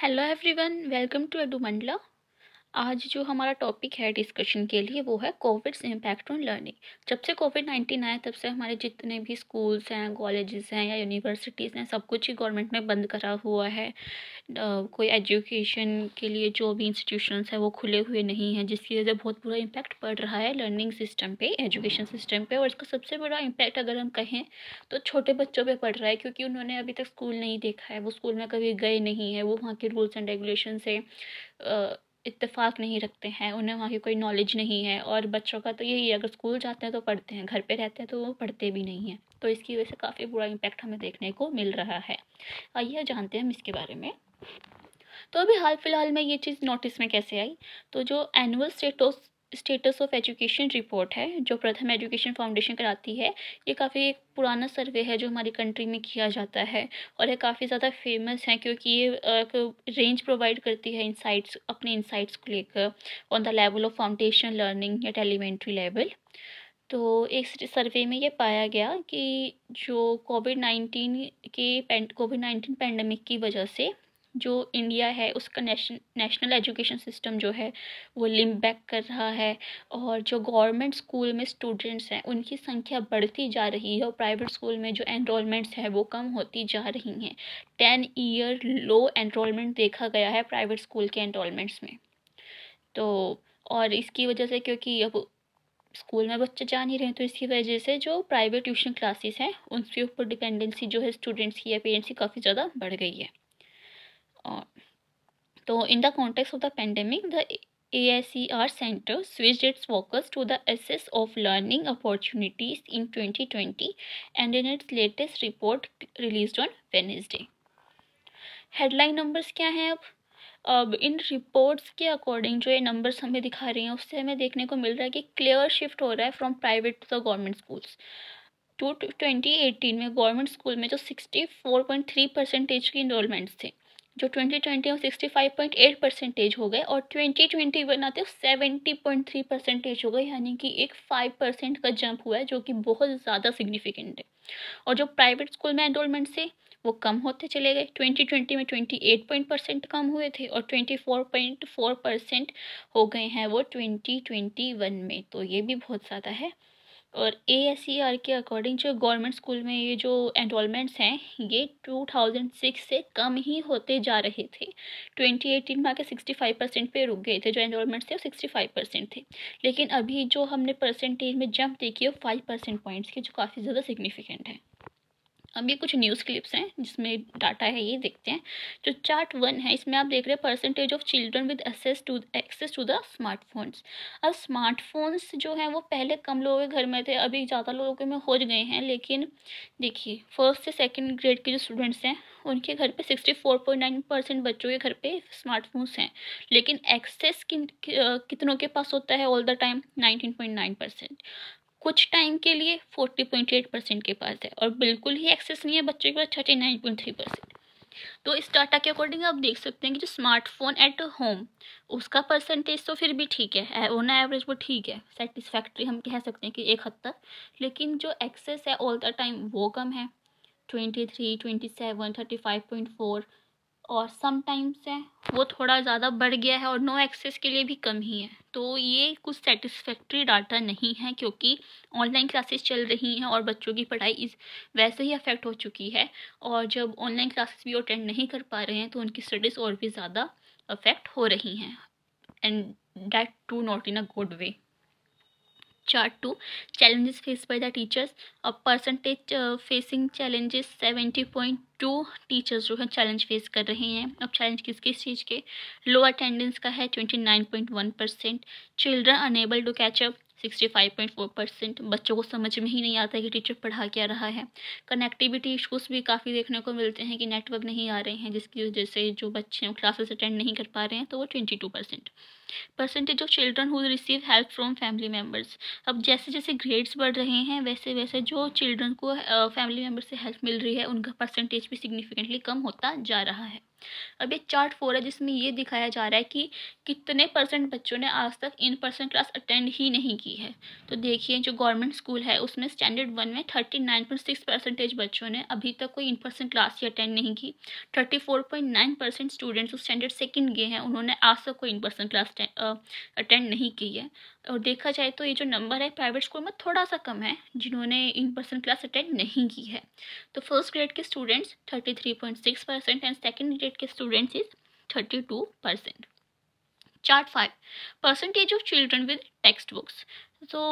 hello everyone welcome to edumandla आज जो हमारा टॉपिक है डिस्कशन के लिए वो है कोविड्स इम्पैक्ट ऑन लर्निंग जब से कोविड नाइन्टीन आया तब से हमारे जितने भी स्कूल्स हैं कॉलेजेस हैं या यूनिवर्सिटीज़ हैं सब कुछ ही गवर्नमेंट में बंद करा हुआ है कोई एजुकेशन के लिए जो भी इंस्टीट्यूशंस हैं वो खुले हुए नहीं हैं जिसकी वजह से बहुत बुरा इम्पैक्ट पड़ रहा है लर्निंग सिस्टम पर एजुकेशन सिस्टम पर और इसका सबसे बड़ा इम्पैक्ट अगर हम कहें तो छोटे बच्चों पर पड़ रहा है क्योंकि उन्होंने अभी तक स्कूल नहीं देखा है वो स्कूल में कभी गए नहीं है वो वहाँ के रूल्स एंड रेगुलेशन से इत्तेफाक नहीं रखते हैं उन्हें वहाँ की कोई नॉलेज नहीं है और बच्चों का तो यही है अगर स्कूल जाते हैं तो पढ़ते हैं घर पे रहते हैं तो वो पढ़ते भी नहीं हैं तो इसकी वजह से काफ़ी बुरा इम्पेक्ट हमें देखने को मिल रहा है आइए जानते हैं हम इसके बारे में तो अभी हाल फिलहाल में ये चीज़ नोटिस में कैसे आई तो जो annual status status of education report है जो प्रथम एजुकेशन फाउंडेशन कराती है ये काफ़ी एक पुराना सर्वे है जो हमारी कंट्री में किया जाता है और ये काफ़ी ज़्यादा फेमस है क्योंकि ये एक रेंज प्रोवाइड करती है इनसाइट्स अपने इंसाइट्स को लेकर on the level of foundation learning at elementary level तो एक सर्वे में ये पाया गया कि जो कोविड नाइन्टीन के कोविड नाइन्टीन पेंडेमिक की वजह से जो इंडिया है उसका नेशन नेशनल एजुकेशन सिस्टम जो है वो लिम्प बैक कर रहा है और जो गवर्नमेंट स्कूल में स्टूडेंट्स हैं उनकी संख्या बढ़ती जा रही है और प्राइवेट स्कूल में जो एनरोलमेंट्स हैं वो कम होती जा रही हैं टेन ईयर लो एनरोलमेंट देखा गया है प्राइवेट स्कूल के एनरोलमेंट्स में तो और इसकी वजह से क्योंकि अब स्कूल में बच्चे जा नहीं रहे तो इसकी वजह से जो प्राइवेट ट्यूशन क्लासेस हैं उनके ऊपर डिपेंडेंसी जो है स्टूडेंट्स की या पेरेंट्स की काफ़ी ज़्यादा बढ़ गई है on. So, in the context of the pandemic, the ASER Center switched its focus to the assess of learning opportunities in 2020 and in its latest report released on Wednesday. Headline numbers क्या हैं अब अब इन reports के according जो ये numbers हमें दिखा रही हैं उससे हमें देखने को मिल रहा है कि क्लियर शिफ्ट हो रहा है from private to the government schools to twenty eighteen में गवर्नमेंट स्कूल में जो sixty four point three percentage की इनरोलमेंट्स थे जो 2020 है वो 65.8 परसेंटेज हो गए और 2021 सेवेंटी हो थ्री परसेंटेज हो गए यानी कि एक फाइव परसेंट का जंप हुआ है जो कि बहुत ज़्यादा सिग्निफिकेंट है और जो प्राइवेट स्कूल में एनरोलमेंट से वो कम होते चले गए 2020 में 28 पॉइंट परसेंट कम हुए थे और 24.4 परसेंट हो गए हैं वो 2021 में तो ये भी बहुत ज़्यादा है और ए एस सी आर के अकॉर्डिंग जो गवर्नमेंट स्कूल में ये जो एनरोलमेंट्स हैं ये टू थाउजेंड सिक्स से कम ही होते जा रहे थे ट्वेंटी एटीन में आके फाइव परसेंट पर रुक गए थे जो एनरोलमेंट्स थे वो सिक्सटी फाइव परसेंट थे लेकिन अभी जो हमने परसेंटेज में जंप देखी है फाइव परसेंट पॉइंट्स की जो काफ़ी ज़्यादा सिग्निफिकेंट है अब ये कुछ न्यूज़ क्लिप्स हैं जिसमें डाटा है ये देखते हैं जो चार्ट वन है इसमें आप देख रहे हैं percentage of children with access to access to the smartphones अब स्मार्टफोन्स जो हैं वो पहले कम लोगों के घर में थे अभी ज़्यादा लोगों के में हो गए हैं लेकिन देखिए फर्स्ट से सेकेंड ग्रेड के जो स्टूडेंट्स हैं उनके घर पर sixty four point nine percent बच्चों के घर पर स्मार्टफोन्स हैं लेकिन एक्सेस किन कितनों के पास होता है all the time nineteen point nine percent कुछ टाइम के लिए 40.8 परसेंट के पास है और बिल्कुल ही एक्सेस नहीं है बच्चों के पास 39.3 परसेंट तो इस डाटा के अकॉर्डिंग आप देख सकते हैं कि जो स्मार्टफोन एट होम उसका परसेंटेज तो फिर भी ठीक है ऑन एवरेज वो ठीक है सेटिस्फैक्ट्री हम कह सकते हैं कि एक हद तक लेकिन जो एक्सेस है ऑल द टाइम वो कम है twenty three twenty seven thirty five point four और समटाइम्स है वो थोड़ा ज़्यादा बढ़ गया है और नो एक्सेस के लिए भी कम ही है तो ये कुछ सेटिस्फैक्ट्री डाटा नहीं है क्योंकि ऑनलाइन क्लासेस चल रही हैं और बच्चों की पढ़ाई इस वैसे ही अफेक्ट हो चुकी है और जब ऑनलाइन क्लासेस भी अटेंड नहीं कर पा रहे हैं तो उनकी स्टडीज़ और भी ज़्यादा अफेक्ट हो रही हैं and that too not in a good way to challenges face faced the teachers अब percentage facing challenges seventy point two teachers जो है चैलेंज फेस कर रहे हैं अब चैलेंज किस किस चीज़ के लो अटेंडेंस का है twenty nine point one percent children unable to catch up sixty five point four percent बच्चों को समझ में ही नहीं आता कि टीचर पढ़ा क्या रहा है कनेक्टिविटी इशूज़ भी काफ़ी देखने को मिलते हैं कि नेटवर्क नहीं आ रहे हैं जिसकी वजह से जो बच्चे क्लासेस अटेंड नहीं कर पा रहे हैं तो वो twenty two percent percentage of children who receive help from family members अब जैसे जैसे ग्रेड्स बढ़ रहे हैं वैसे वैसे जो चिल्ड्रन को फैमिली मेम्बर से हेल्प मिल रही है उनका परसेंटेज भी सिग्निफिकेंटली कम होता जा रहा है अब ये चार्ट फोर है जिसमें ये दिखाया जा रहा है कि कितने परसेंट बच्चों ने आज तक इन पर्सन क्लास अटेंड ही नहीं की है तो देखिए जो गवर्नमेंट स्कूल है उसमें स्टैंडर्ड वन में thirty nine point six percentage बच्चों ने अभी तक कोई इन पर्सन क्लास ही अटेंड नहीं की thirty four point nine percent students standard second गए हैं उन्होंने आज तक कोई इन पर्सन क्लास अटेंड नहीं की है और देखा जाए तो ये जो नंबर है प्राइवेट स्कूल में थोड़ा सा कम है जिन्होंने इन पर्सन क्लास अटेंड नहीं की है तो फर्स्ट ग्रेड के students thirty three point six percent and second grade के students is thirty two percent chart five percentage of children with text books तो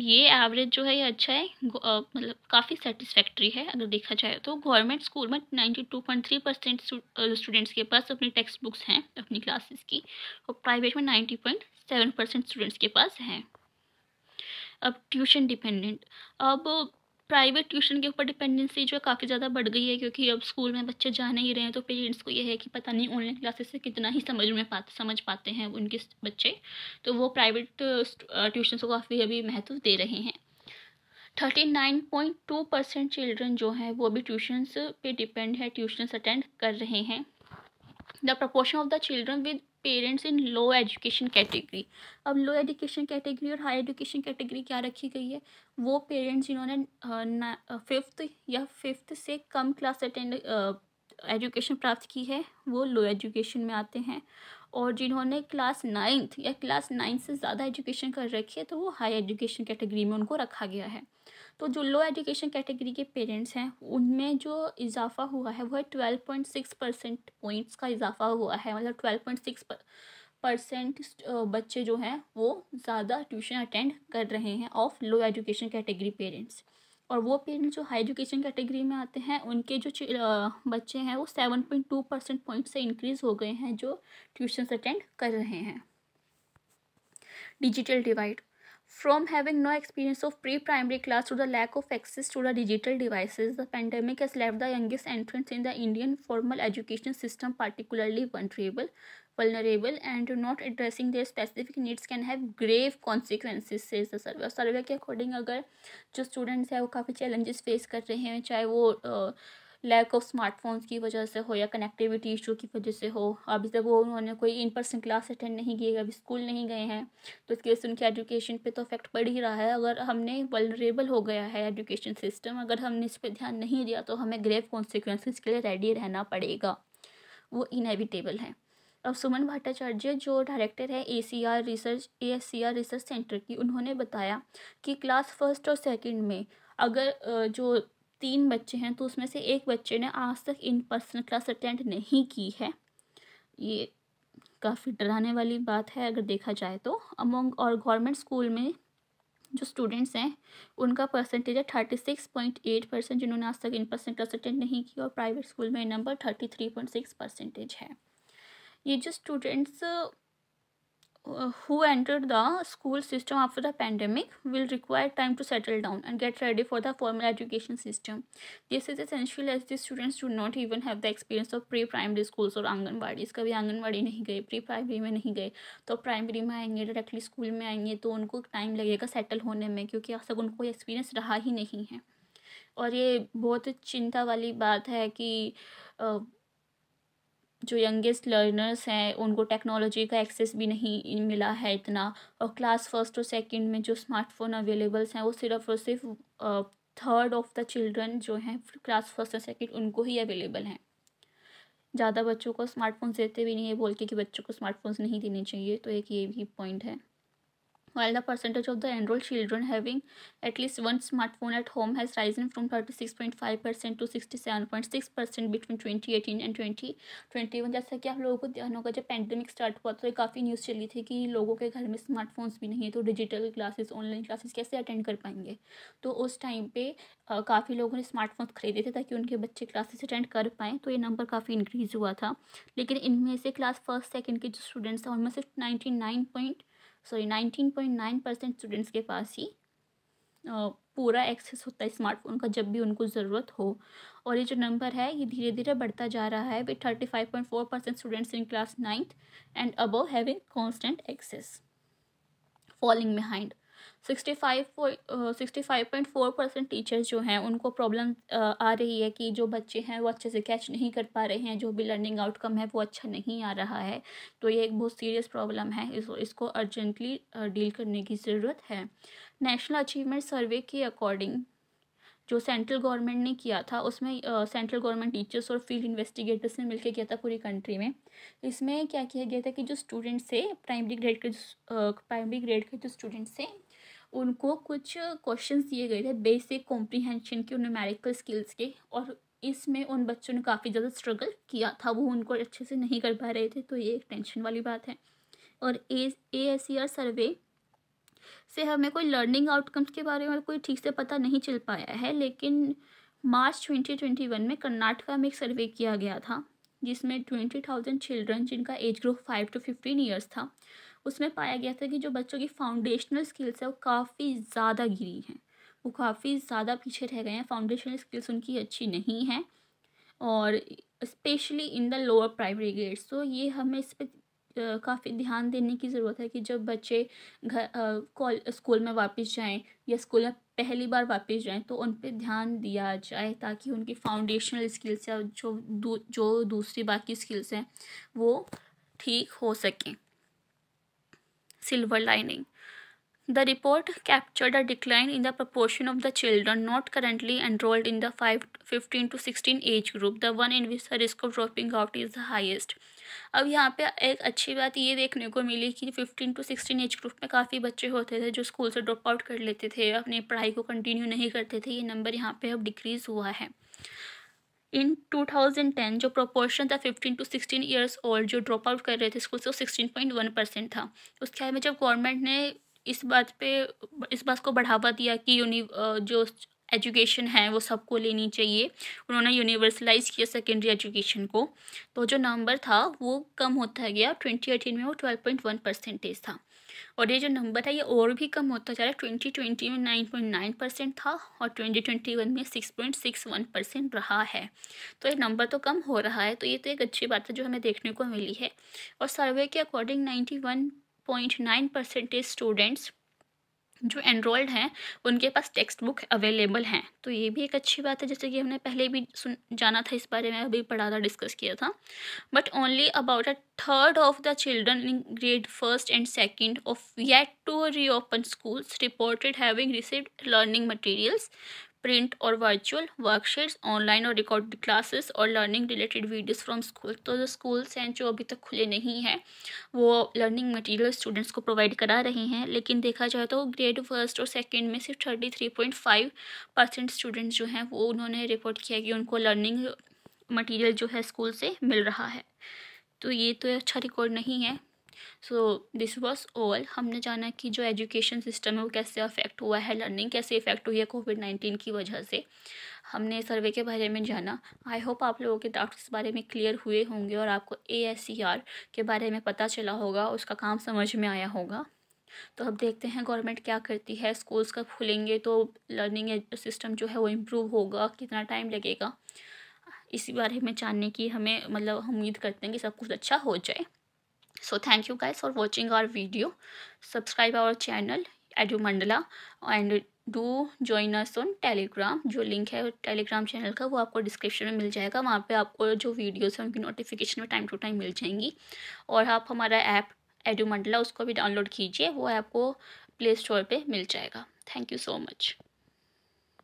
ये एवरेज जो है ये अच्छा है मतलब काफ़ी सेटिस्फैक्ट्री है अगर देखा जाए तो गवर्नमेंट स्कूल में ninety two point three percent students के पास अपनी टेक्स्ट बुक्स हैं अपनी क्लासेस की और प्राइवेट में ninety point seven percent students के पास हैं अब ट्यूशन डिपेंडेंट अब प्राइवेट ट्यूशन के ऊपर डिपेंडेंसी जो है काफ़ी ज़्यादा बढ़ गई है क्योंकि अब स्कूल में बच्चे जा नहीं रहे हैं तो पेरेंट्स को ये है कि पता नहीं ऑनलाइन क्लासेस से कितना ही समझ में पाते समझ पाते हैं उनके बच्चे तो वो प्राइवेट ट्यूशन को काफ़ी अभी महत्व दे रहे हैं thirty nine point two percent children जो हैं वो अभी ट्यूशन्स पे डिपेंड है ट्यूशन्स अटेंड कर रहे हैं the proportion of the children with parents in low education category अब लो एजुकेशन कैटेगरी और हाई एजुकेशन कैटेगरी क्या रखी गई है वो पेरेंट्स जिन्होंने फिफ्थ या फिफ्थ से कम क्लास अटेंड एजुकेशन प्राप्त की है वो लो एजुकेशन में आते हैं और जिन्होंने क्लास नाइन्थ या क्लास नाइन्थ से ज़्यादा एजुकेशन कर रखी है तो वो हाई एजुकेशन कैटेगरी में उनको रखा गया है तो जो लो एजुकेशन कैटेगरी के पेरेंट्स हैं उनमें जो इजाफा हुआ है वह twelve point six percent points का इजाफा हुआ है मतलब ट्वेल्व पॉइंट सिक्स परसेंट बच्चे जो हैं वो ज़्यादा ट्यूशन अटेंड कर रहे हैं of low education category parents और वो पेरेंट्स जो हाई एजुकेशन कैटेगरी में आते हैं उनके जो बच्चे हैं वो seven point two percent point से इंक्रीज़ हो गए हैं जो ट्यूशन अटेंड कर रहे हैं digital divide From having no experience of pre-primary class to the lack of access to the digital devices, the pandemic has left the youngest entrants in the Indian formal education system particularly vulnerable, vulnerable and not addressing their specific needs can have grave consequences says the survey survey के according अगर जो students हैं वो काफ़ी challenges face कर रहे हैं चाहे वो uh, लैक ऑफ स्मार्टफोन्स की वजह से हो या कनेक्टिविटी इशू की वजह से हो अभी तक वो उन्होंने कोई इन पर्सन क्लास अटेंड नहीं किए अभी स्कूल नहीं गए हैं तो इसके वजह से उनकी एजुकेशन पे तो इफेक्ट पड़ ही रहा है अगर हमने वलरेबल हो गया है एजुकेशन सिस्टम अगर हमने इस पर ध्यान नहीं दिया तो हमें ग्रेव कॉन्सिक्वेंस के लिए रेडी रहना पड़ेगा वो इनएविटेबल है अब सुमन भट्टाचार्य जो डायरेक्टर है A C R research A C R research centre की उन्होंने बताया कि क्लास फर्स्ट और सेकेंड में अगर जो तीन बच्चे हैं तो उसमें से एक बच्चे ने आज तक इन पर्सनल क्लास अटेंड नहीं की है ये काफ़ी डराने वाली बात है अगर देखा जाए तो अमोंग और गवर्नमेंट स्कूल में जो स्टूडेंट्स हैं उनका परसेंटेज है thirty six point eight percent जिन्होंने आज तक इन परसेंट क्लास अटेंड नहीं की और प्राइवेट स्कूल में number thirty three point six percentage है ये जो students who entered the school system after the pandemic will require time to settle down and get ready for the formal education system. This is essential as the students do not even have the experience of pre primary schools और आंगनबाड़ी कभी आंगनबाड़ी नहीं गए pre primary में नहीं गए तो primary में आएंगे डायरेक्टली स्कूल में आएंगे तो उनको टाइम लगेगा सेटल होने में क्योंकि अब तक उनको experience raha hi nahi hai और ये बहुत चिंता वाली बात है कि जो यंगेस्ट लर्नर्स हैं उनको टेक्नोलॉजी का एक्सेस भी नहीं मिला है इतना और क्लास फर्स्ट और सेकंड में जो स्मार्टफोन अवेलेबल्स हैं वो सिर्फ और सिर्फ थर्ड ऑफ द चिल्ड्रन जो हैं क्लास फर्स्ट और सेकंड उनको ही अवेलेबल हैं ज़्यादा बच्चों को स्मार्टफोन्स देते भी नहीं है बोल के कि बच्चों को स्मार्टफोन्स नहीं देने चाहिए तो एक ये भी पॉइंट है while the percentage of the enrolled children having at least one smartphone at home has risen from 36.5% to 67.6% between 2018 and 2021 जैसा कि आप लोगों को ध्यान होगा जब पेंडेमिक स्टार्ट हुआ तो काफ़ी न्यूज़ चली थी कि लोगों के घर में स्मार्टफोन्स भी नहीं है तो डिजिटल क्लासेस ऑनलाइन क्लासेस कैसे अटेंड कर पाएंगे तो उस टाइम पे काफ़ी लोगों ने स्मार्टफोन्स खरीदे थे ताकि उनके बच्चे क्लासेस अटेंड कर पाएँ तो ये नंबर काफ़ी इंक्रीज़ हुआ था लेकिन इनमें से क्लास फर्स्ट सेकेंड के जो स्टूडेंट्स हैं उनमें सिर्फ ninety nine point sorry nineteen point nine percent students के पास ही पूरा एक्सेस होता है स्मार्टफोन का जब भी उनको ज़रूरत हो और ये जो नंबर है ये धीरे धीरे बढ़ता जा रहा है with thirty five point four percent students in class ninth and above having constant access falling behind sixty five sixty five point four percent teachers जो हैं उनको प्रॉब्लम आ रही है कि जो बच्चे हैं वो अच्छे से कैच नहीं कर पा रहे हैं जो भी लर्निंग आउटकम है वो अच्छा नहीं आ रहा है तो ये एक बहुत सीरियस प्रॉब्लम है इस, इसको अर्जेंटली डील करने की ज़रूरत है नेशनल अचीवमेंट सर्वे के अकॉर्डिंग जो सेंट्रल गवर्नमेंट ने किया था उसमें सेंट्रल गवर्नमेंट टीचर्स और फील्ड इन्वेस्टिगेटर्स ने मिलकर किया था पूरी कंट्री में इसमें क्या किया गया था कि जो स्टूडेंट्स थे प्राइमरी ग्रेड के प्राइमरी ग्रेड के जो स्टूडेंट्स थे उनको कुछ क्वेश्चंस दिए गए थे बेसिक कॉम्प्रिहेंशन के न्यूमेरिकल स्किल्स के और इसमें उन बच्चों ने काफ़ी ज़्यादा स्ट्रगल किया था वो उनको अच्छे से नहीं कर पा रहे थे तो ये एक टेंशन वाली बात है और ए ए एस आर सर्वे से हमें कोई लर्निंग आउटकम्स के बारे में कोई ठीक से पता नहीं चल पाया है लेकिन मार्च 2021 में कर्नाटका में एक सर्वे किया गया था जिसमें 20,000 चिल्ड्रन जिनका age group five to fifteen years था उसमें पाया गया था कि जो बच्चों की फाउंडेशनल स्किल्स है वो काफ़ी ज़्यादा गिरी हैं वो काफ़ी ज़्यादा पीछे रह गए हैं फाउंडेशनल स्किल्स उनकी अच्छी नहीं हैं और specially in the lower primary grades तो ये हमें इस पर काफ़ी ध्यान देने की ज़रूरत है कि जब बच्चे घर स्कूल में वापस जाएं या स्कूल में पहली बार वापस जाएं तो उन पर ध्यान दिया जाए ताकि उनकी फाउंडेशनल स्किल्स या जो दू, जो दूसरी बाकी स्किल्स हैं वो ठीक हो सकें silver lining. The report captured a decline in the proportion of the children not currently enrolled in the 5, 15 to 16 age group, the one in which the risk of dropping out is the highest. अब यहाँ पे एक अच्छी बात ये देखने को मिली कि fifteen to sixteen age group में काफ़ी बच्चे होते थे जो स्कूल से ड्रॉप आउट कर लेते थे अपनी पढ़ाई को कंटिन्यू नहीं करते थे ये नंबर यहाँ पे अब डिक्रीज़ हुआ है इन 2010 जो प्रोपोर्शन था 15 टू 16 इयर्स ओल्ड जो ड्रॉप आउट कर रहे थे स्कूल से वो 16.1 परसेंट था उसके बाद में जब गवर्नमेंट ने इस बात पे इस बात को बढ़ावा दिया कि यूनि जो एजुकेशन है वो सबको लेनी चाहिए उन्होंने यूनिवर्सलाइज किया सेकेंडरी एजुकेशन को तो जो नंबर था वो कम होता गया ट्वेंटी एटीन में वो ट्वेल्व पॉइंट वन परसेंटेज था और ये जो नंबर है ये और भी कम होता जा रहा है ट्वेंटी ट्वेंटी में नाइन पॉइंट नाइन परसेंट था और ट्वेंटी ट्वेंटी वन में six point six one percent रहा है तो ये नंबर तो कम हो रहा है तो ये तो एक अच्छी बात है जो हमें देखने को मिली है और सर्वे के according ninety one point nine percentage students जो एनरोल्ड हैं उनके पास टेक्स्ट बुक अवेलेबल हैं तो ये भी एक अच्छी बात है जैसे कि हमने पहले भी सुन जाना था इस बारे में अभी पढ़ा था डिस्कस किया था but only about a third of the children in grade first and second of yet to reopen schools reported having received learning materials print और वर्चुअल वर्कशीट्स ऑनलाइन और रिकॉर्डेड क्लासेस और learning related videos from school तो जो schools हैं जो अभी तक खुले नहीं हैं वो लर्निंग मटेरियल स्टूडेंट्स को प्रोवाइड करा रहे हैं लेकिन देखा जाए तो ग्रेड फर्स्ट और सेकेंड में सिर्फ thirty three point five percent students जो हैं वो उन्होंने रिपोर्ट किया कि उनको लर्निंग मटीरियल जो है स्कूल से मिल रहा है तो ये तो अच्छा रिकॉर्ड नहीं है सो दिस वॉज ऑल हमने जाना कि जो एजुकेशन सिस्टम है वो कैसे अफेक्ट हुआ है लर्निंग कैसे इफेक्ट हुई है कोविड नाइन्टीन की वजह से हमने सर्वे के बारे में जाना आई होप आप लोगों के डाउट्स इस बारे में क्लियर हुए होंगे और आपको ए के बारे में पता चला होगा उसका काम समझ में आया होगा तो अब देखते हैं गवर्नमेंट क्या करती है स्कूल्स कब खुलेंगे तो लर्निंग सिस्टम जो है वो इम्प्रूव होगा कितना टाइम लगेगा इसी बारे में जानने की हमें मतलब हम उम्मीद करते हैं कि सब कुछ अच्छा हो जाए so thank you guys for watching our video subscribe our channel Edu Mandala and do join us on Telegram जो लिंक है टेलीग्राम चैनल का वो आपको डिस्क्रिप्शन में मिल जाएगा वहाँ पे आपको जो वीडियोस हैं उनकी नोटिफिकेशन में टाइम टू टाइम मिल जाएंगी और आप हमारा ऐप एडू मंडला उसको भी डाउनलोड कीजिए वो आपको प्ले स्टोर पर मिल जाएगा थैंक यू सो मच